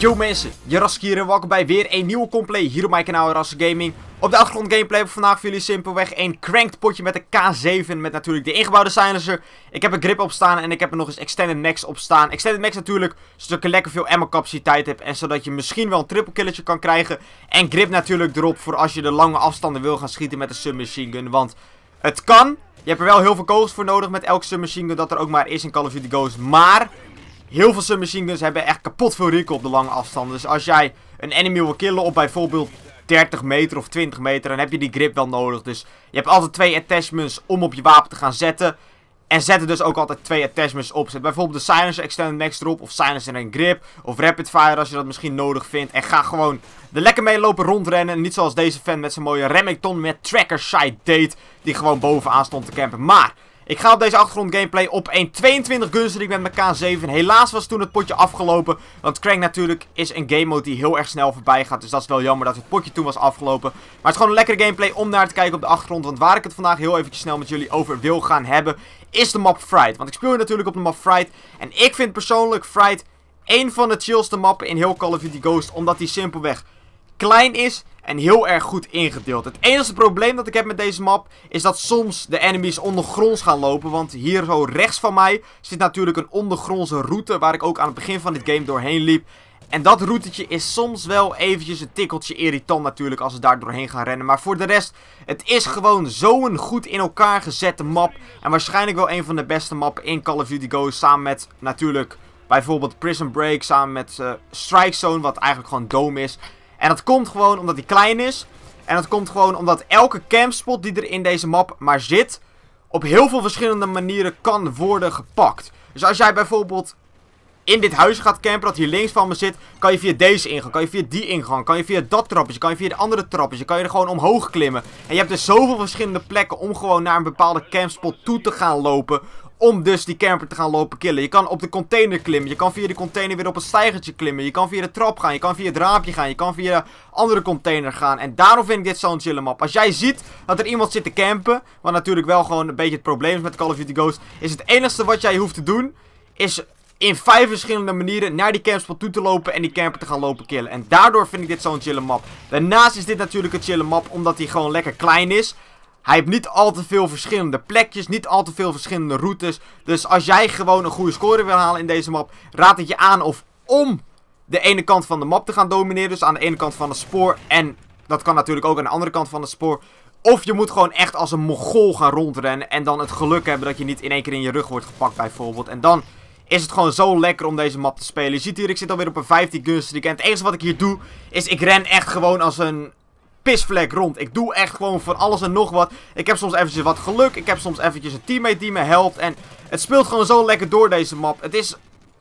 Yo mensen, Jarask hier en welkom bij weer een nieuwe complay hier op mijn kanaal Jarask Gaming. Op de achtergrond gameplay hebben vandaag voor jullie simpelweg een cranked potje met de K7 met natuurlijk de ingebouwde silencer. Ik heb een grip op staan en ik heb er nog eens extended max op staan. Extended max natuurlijk, zodat je lekker veel ammo capaciteit hebt en zodat je misschien wel een triple killetje kan krijgen. En grip natuurlijk erop voor als je de lange afstanden wil gaan schieten met de submachine gun, want het kan. Je hebt er wel heel veel kogels voor nodig met elke submachine gun dat er ook maar is in Call of Duty Ghosts, maar... Heel veel submachine guns hebben echt kapot veel recoil op de lange afstand. Dus als jij een enemy wil killen op bijvoorbeeld 30 meter of 20 meter, dan heb je die grip wel nodig. Dus je hebt altijd twee attachments om op je wapen te gaan zetten. En zet er dus ook altijd twee attachments op. Zet bijvoorbeeld de Silencer Extended Next erop. of Silencer en Grip. Of Rapid Fire als je dat misschien nodig vindt. En ga gewoon er lekker mee lopen rondrennen. Niet zoals deze fan met zijn mooie Remington met Tracker Side Date. Die gewoon bovenaan stond te campen. Maar ik ga op deze achtergrond gameplay op 1.22 gunstig met mijn K7. Helaas was toen het potje afgelopen. Want Crank natuurlijk is een game mode die heel erg snel voorbij gaat. Dus dat is wel jammer dat het potje toen was afgelopen. Maar het is gewoon een lekkere gameplay om naar te kijken op de achtergrond. Want waar ik het vandaag heel eventjes snel met jullie over wil gaan hebben, is de map Fright. Want ik speel natuurlijk op de map Fright. En ik vind persoonlijk Fright één van de chillste mappen in heel Call of Duty Ghost. Omdat die simpelweg klein is en heel erg goed ingedeeld. Het enige probleem dat ik heb met deze map is dat soms de enemies ondergronds gaan lopen. Want hier zo rechts van mij zit natuurlijk een ondergrondse route waar ik ook aan het begin van dit game doorheen liep. En dat routetje is soms wel eventjes een tikkeltje irritant natuurlijk als ze daar doorheen gaan rennen. Maar voor de rest, het is gewoon zo'n goed in elkaar gezette map. En waarschijnlijk wel een van de beste mappen in Call of Duty Go. Samen met natuurlijk bijvoorbeeld Prison Break, samen met eh, Strike Zone, wat eigenlijk gewoon dom is. En dat komt gewoon omdat hij klein is. En dat komt gewoon omdat elke campspot die er in deze map maar zit... op heel veel verschillende manieren kan worden gepakt. Dus als jij bijvoorbeeld in dit huis gaat campen dat hier links van me zit... kan je via deze ingang, kan je via die ingang, kan je via dat trappetje... kan je via de andere trappetje, kan je er gewoon omhoog klimmen. En je hebt dus zoveel verschillende plekken om gewoon naar een bepaalde campspot toe te gaan lopen... Om dus die camper te gaan lopen killen. Je kan op de container klimmen. Je kan via de container weer op een stijgertje klimmen. Je kan via de trap gaan. Je kan via het raampje gaan. Je kan via de andere container gaan. En daarom vind ik dit zo'n chille map. Als jij ziet dat er iemand zit te campen. Wat natuurlijk wel gewoon een beetje het probleem is met Call of Duty Ghosts. Is het enige wat jij hoeft te doen. Is in vijf verschillende manieren naar die campspot toe te lopen en die camper te gaan lopen killen. En daardoor vind ik dit zo'n chille map. Daarnaast is dit natuurlijk een chille map omdat hij gewoon lekker klein is. Hij heeft niet al te veel verschillende plekjes, niet al te veel verschillende routes. Dus als jij gewoon een goede score wil halen in deze map, raad het je aan of om de ene kant van de map te gaan domineren. Dus aan de ene kant van het spoor en dat kan natuurlijk ook aan de andere kant van het spoor. Of je moet gewoon echt als een mogol gaan rondrennen en dan het geluk hebben dat je niet in één keer in je rug wordt gepakt bijvoorbeeld. En dan is het gewoon zo lekker om deze map te spelen. Je ziet hier, ik zit alweer op een 15 gunst En het enige wat ik hier doe, is ik ren echt gewoon als een, pisvlek rond. Ik doe echt gewoon van alles en nog wat. Ik heb soms eventjes wat geluk. Ik heb soms eventjes een teammate die me helpt. En het speelt gewoon zo lekker door deze map. Het is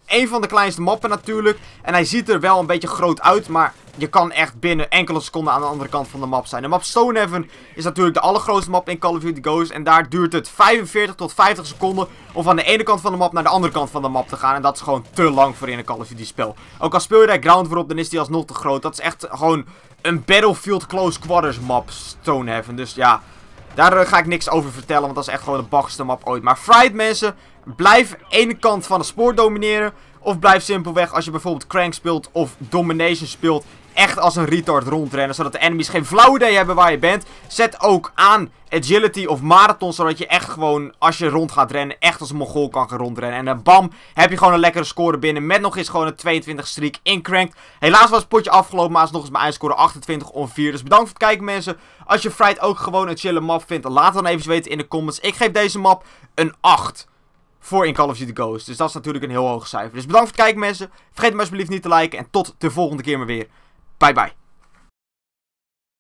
een van de kleinste mappen natuurlijk. En hij ziet er wel een beetje groot uit, maar je kan echt binnen enkele seconden aan de andere kant van de map zijn. De map Stonehaven is natuurlijk de allergrootste map in Call of Duty Ghosts. En daar duurt het 45 tot 50 seconden om van de ene kant van de map naar de andere kant van de map te gaan. En dat is gewoon te lang voor in een Call of Duty spel. Ook al speel je daar ground voorop, op, dan is die alsnog te groot. Dat is echt gewoon een Battlefield Close Quarters map Stonehaven. Dus ja, daar eh, ga ik niks over vertellen, want dat is echt gewoon de bagste map ooit. Maar fright mensen, blijf ene kant van het spoor domineren. Of blijf simpelweg als je bijvoorbeeld Crank speelt of Domination speelt echt als een retard rondrennen. Zodat de enemies geen flauw idee hebben waar je bent. Zet ook aan agility of marathon. Zodat je echt gewoon, als je rond gaat rennen, echt als een mongool kan gaan rondrennen. En dan bam, heb je gewoon een lekkere score binnen. Met nog eens gewoon een 22 streak in crank Helaas was het potje afgelopen, maar is nog eens mijn eindscore 28 on 4. Dus bedankt voor het kijken mensen. Als je Fright ook gewoon een chille map vindt, laat dan even weten in de comments. Ik geef deze map een 8 voor in Call of Duty Ghost. Dus dat is natuurlijk een heel hoog cijfer. Dus bedankt voor het kijken mensen. Vergeet me alsjeblieft niet te liken. En tot de volgende keer maar weer. Bye bye.